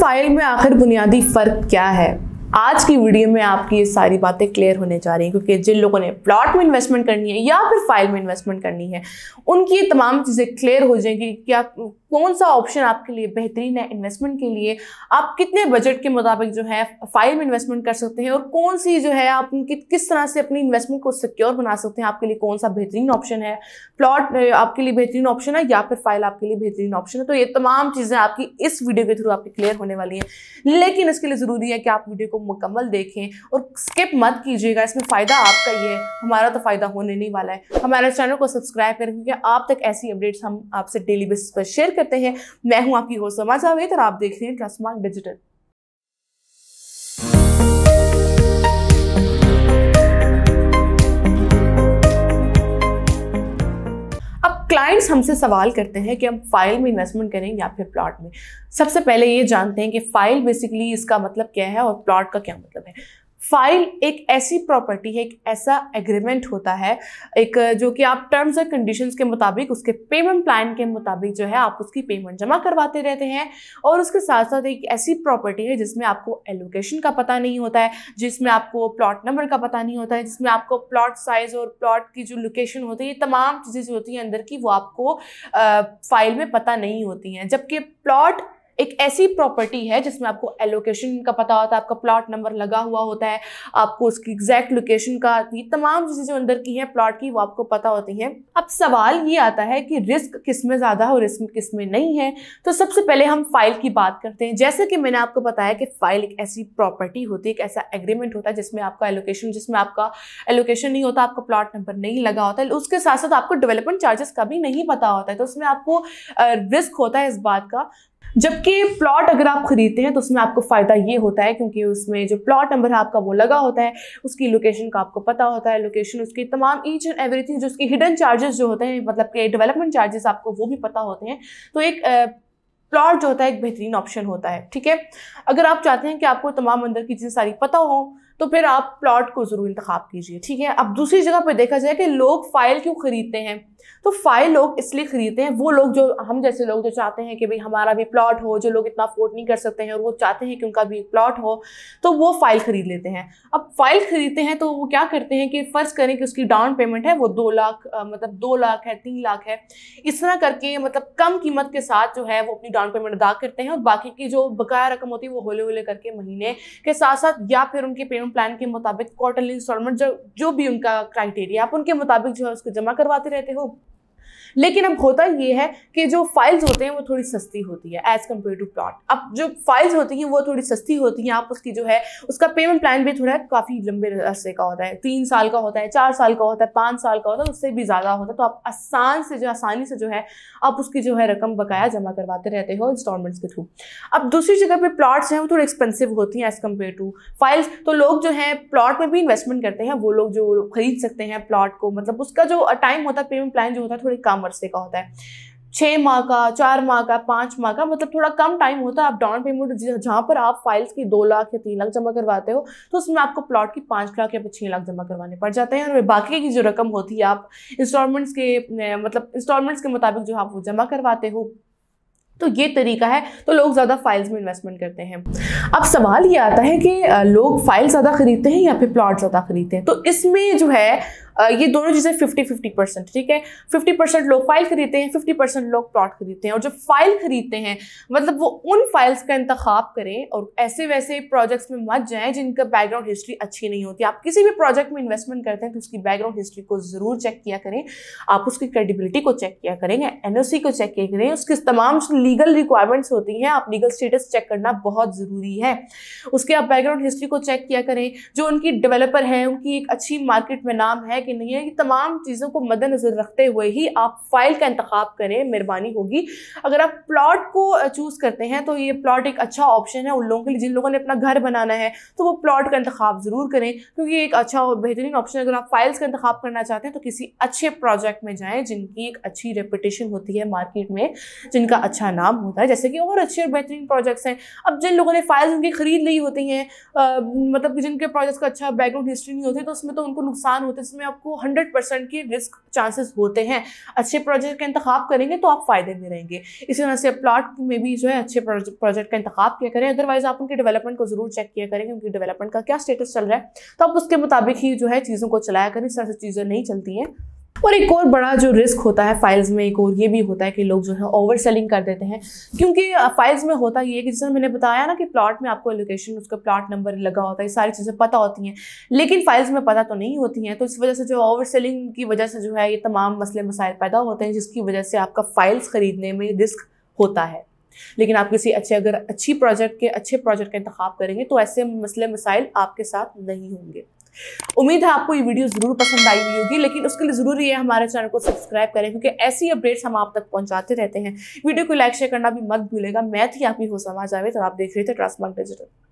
file में आखिर बुनियादी फ़र्क क्या है आज की वीडियो में आपकी ये सारी बातें क्लियर होने जा रही हैं क्योंकि जिन लोगों ने प्लॉट में इन्वेस्टमेंट करनी है या फिर फाइल में इन्वेस्टमेंट करनी है उनकी ये तमाम चीज़ें क्लियर हो जाएंगी कि आप कौन सा ऑप्शन आपके लिए बेहतरीन है इन्वेस्टमेंट के लिए आप कितने बजट के मुताबिक जो है फाइल में इन्वेस्टमेंट कर सकते हैं और कौन सी जो है आप कि, किस तरह से अपनी इन्वेस्टमेंट को सिक्योर बना सकते हैं आपके लिए कौन सा बेहतरीन ऑप्शन है प्लॉट आपके लिए बेहतरीन ऑप्शन है या फिर फाइल आपके लिए बेहतरीन ऑप्शन है तो ये तमाम चीज़ें आपकी इस वीडियो के थ्रू आपकी क्लियर होने वाली हैं लेकिन इसके लिए ज़रूरी है कि आप वीडियो को मुकम्मल देखें और स्किप मत कीजिएगा इसमें फ़ायदा आपका ही है हमारा तो फ़ायदा होने नहीं वाला है हमारे चैनल को सब्सक्राइब करें क्योंकि आप तक ऐसी अपडेट्स हम आपसे डेली बेसिस पर शेयर करते हैं मैं हूँ आपकी होस्ट समाज आवेद और आप देख रहे हैं ट्रस्ट डिजिटल क्लाइंट्स हमसे सवाल करते हैं कि हम फाइल में इन्वेस्टमेंट करें या फिर प्लॉट में सबसे पहले ये जानते हैं कि फाइल बेसिकली इसका मतलब क्या है और प्लॉट का क्या मतलब है फाइल एक ऐसी प्रॉपर्टी है एक ऐसा एग्रीमेंट होता है एक जो कि आप टर्म्स एंड कंडीशन के मुताबिक उसके पेमेंट प्लान के मुताबिक जो है आप उसकी पेमेंट जमा करवाते रहते हैं और उसके साथ साथ एक ऐसी प्रॉपर्टी है जिसमें आपको एलोकेशन का पता नहीं होता है जिसमें आपको प्लॉट नंबर का पता नहीं होता है जिसमें आपको प्लॉट साइज और प्लॉट की जो लोकेशन होती है ये तमाम चीज़ें जो होती हैं अंदर की वो आपको फाइल में पता नहीं होती हैं जबकि प्लॉट एक ऐसी प्रॉपर्टी है जिसमें आपको एलोकेशन का पता होता है आपका प्लॉट नंबर लगा हुआ होता है आपको उसकी एग्जैक्ट लोकेशन का ये तमाम चीज़ें जो अंदर की हैं प्लॉट की वो आपको पता होती हैं अब सवाल ये आता है कि रिस्क किस में ज़्यादा और रिस्क किस में नहीं है तो सबसे पहले हम फाइल की बात करते हैं जैसे कि मैंने आपको बताया कि फाइल एक ऐसी प्रॉपर्टी होती है एक ऐसा एग्रीमेंट होता है जिसमें आपका एलोकेशन जिसमें आपका एलोकेशन नहीं होता आपका प्लॉट नंबर नहीं लगा होता है उसके साथ साथ आपको डेवलपमेंट चार्जेस का भी नहीं पता होता है तो उसमें आपको रिस्क होता है इस बात का जबकि प्लॉट अगर आप खरीदते हैं तो उसमें आपको फ़ायदा ये होता है क्योंकि उसमें जो प्लॉट नंबर है आपका वो लगा होता है उसकी लोकेशन का आपको पता होता है लोकेशन उसकी तमाम ईच एंड एवरीथिंग जो उसकी हिडन चार्जेस जो होते हैं मतलब के डेवलपमेंट चार्जेस आपको वो भी पता होते हैं तो एक प्लॉट जो होता है एक बेहतरीन ऑप्शन होता है ठीक है अगर आप चाहते हैं कि आपको तमाम अंदर की चीज़ें सारी पता हो तो फिर आप प्लॉट को ज़रूर इंतखा कीजिए ठीक है अब दूसरी जगह पर देखा जाए कि लोग फ़ाइल क्यों ख़रीदते हैं तो फाइल लोग इसलिए खरीदते हैं वो लोग जो हम जैसे लोग जो चाहते हैं कि भाई हमारा भी प्लॉट हो जो लोग इतना अफोर्ड नहीं कर सकते हैं और वो चाहते हैं कि उनका भी प्लॉट हो तो वो फाइल ख़रीद लेते हैं अब फाइल ख़रीदते हैं तो वो क्या करते हैं कि फ़र्ज़ करें कि उसकी डाउन पेमेंट है वो दो लाख मतलब दो लाख है तीन लाख है इस तरह करके मतलब कम कीमत के साथ जो है वो अपनी डाउन पेमेंट अदा करते हैं और बाकी की जो बकाया रकम होती है वो होले होले करके महीने के साथ साथ या फिर उनके पेमेंट प्लान के मुताबिक क्वार्टरली इंस्टॉलमेंट जो जो भी उनका क्राइटेरिया आप उनके मुताबिक जो है उसको जमा करवाते रहते हो लेकिन अब होता ये है कि जो फाइल्स होते हैं वो थोड़ी सस्ती होती है एज़ कम्पेयर टू प्लॉट अब जो फाइल्स होती हैं वो थोड़ी सस्ती होती हैं आप उसकी जो है उसका पेमेंट प्लान भी थोड़ा काफ़ी लंबे अरसे का होता है तीन साल का होता है चार साल का होता है पाँच साल का होता है उससे भी ज़्यादा होता है तो आप आसान से जो आसानी से जो है आप उसकी जो है रकम बकाया जमा करवाते रहते हो इंस्टॉलमेंट्स के थ्रू अब दूसरी जगह पर प्लाट्स हैं वो थोड़े एक्सपेंसिव होती हैं एज़ कम्पेयर टू फाइल्स तो लोग जो है प्लॉट में भी इन्वेस्टमेंट करते हैं वो लोग जो खरीद सकते हैं प्लॉट को मतलब उसका जो टाइम होता है पेमेंट प्लान जो होता है थोड़ी कम मरसे का होता है छः माह का चार माह का पाँच माह का मतलब थोड़ा कम टाइम होता है आप डाउन पेमेंट जहाँ पर आप फाइल्स की दो लाख या तीन लाख जमा करवाते हो तो उसमें आपको प्लॉट की पाँच लाख या छः लाख जमा करवाने पड़ जाते हैं और बाकी की जो रकम होती है आप इंस्टॉलमेंट्स के मतलब इंस्टॉलमेंट्स के मुताबिक जो आप वो जमा करवाते हो तो ये तरीका है तो लोग ज़्यादा फाइल्स में इन्वेस्टमेंट करते हैं अब सवाल ये आता है कि लोग फाइल ज़्यादा खरीदते हैं या फिर प्लॉट ज़्यादा खरीदते हैं तो इसमें जो है ये दोनों चीज़ें फिफ्टी फिफ्टी परसेंट ठीक है फिफ्टी परसेंट लोग फाइल खरीदते हैं फिफ्टी परसेंट लोग प्लॉट खरीदते हैं और जब फाइल खरीदते हैं मतलब वो उन फाइल्स का इंतख्य करें और ऐसे वैसे प्रोजेक्ट्स में मत जाएं जिनका बैकग्राउंड हिस्ट्री अच्छी नहीं होती आप किसी भी प्रोजेक्ट में इन्वेस्टमेंट करते हैं तो उसकी बैकग्राउंड हिस्ट्री को ज़रूर चेक किया करें आप उसकी क्रेडिबिलिटी को चेक किया करें एन को चेक किया करें उसकी तमाम लीगल रिक्वायरमेंट्स होती हैं आप लीगल स्टेटस चेक करना बहुत ज़रूरी है उसके आप बैकग्राउंड हिस्ट्री को चेक किया करें जो उनकी डेवलपर हैं उनकी एक अच्छी मार्केट में नाम है कि नहीं है कि तमाम चीज़ों को मद्दनज़र रखते हुए ही आप फाइल का इंतखा करें मेहरबानी होगी अगर आप प्लॉट को चूज़ करते हैं तो ये प्लॉट एक अच्छा ऑप्शन है उन लोगों के लिए जिन लोगों ने अपना घर बनाना है तो वो प्लॉट का इंतखा ज़रूर करें क्योंकि एक अच्छा और बेहतरीन ऑप्शन अगर आप फाइल्स का इंतखा करना चाहते हैं तो किसी अच्छे प्रोजेक्ट में जाएँ जिनकी एक अच्छी रेपटेशन होती है मार्केट में जिनका अच्छा नाम होता है जैसे कि और अच्छे और बेहतरीन प्रोजेक्ट्स हैं अब जिन लोगों ने फाइल्स उनकी ख़रीद ली होती हैं मतलब कि जिनके प्रोजेक्ट्स का अच्छा बैकग्राउंड हिस्ट्री नहीं होती तो उसमें तो उनको नुकसान होता है इसमें आप आपको 100 परसेंट की रिस्क चांसेस होते हैं अच्छे प्रोजेक्ट का इंतखब करेंगे तो आप फ़ायदे में रहेंगे इसी तरह से प्लाट में भी जो है अच्छे प्रोजेक्ट का इंतखब किया करें अदरवाइज़ आप उनके डेवलपमेंट को ज़रूर चेक किया करें उनकी डेवलपमेंट का क्या स्टेटस चल रहा है तो आप उसके मुताबिक ही जो है चीज़ों को चलाया करें इस तरह से चीज़ें नहीं चलती हैं और एक और बड़ा जो रिस्क होता है फाइल्स में एक और ये भी होता है कि लोग जो है ओवर सेलिंग कर देते हैं क्योंकि फाइल्स में होता ये है कि जिसमें मैंने बताया ना कि प्लॉट में आपको लोकेशन उसका प्लॉट नंबर लगा होता है ये सारी चीज़ें पता होती हैं लेकिन फाइल्स में पता तो नहीं होती हैं तो इस वजह से जो ओवर सेलिंग की वजह से जो है ये तमाम मसले मसाइल पैदा होते हैं जिसकी वजह से आपका फाइल्स ख़रीदने में रिस्क होता है लेकिन आप किसी अच्छे अगर अच्छी प्रोजेक्ट के अच्छे प्रोजेक्ट का इंतखब करेंगे तो ऐसे मसले मसाइल आपके साथ नहीं होंगे उम्मीद है आपको ये वीडियो ज़रूर पसंद आई हुई होगी लेकिन उसके लिए ज़रूरी है हमारे चैनल को सब्सक्राइब करें क्योंकि ऐसी अपडेट्स हम आप तक पहुंचाते रहते हैं वीडियो को लाइक शेयर करना भी मत भूलेगा मैं थी आपकी हो समा आवे तो आप देख रहे थे ट्रांसमार्क डिजिटल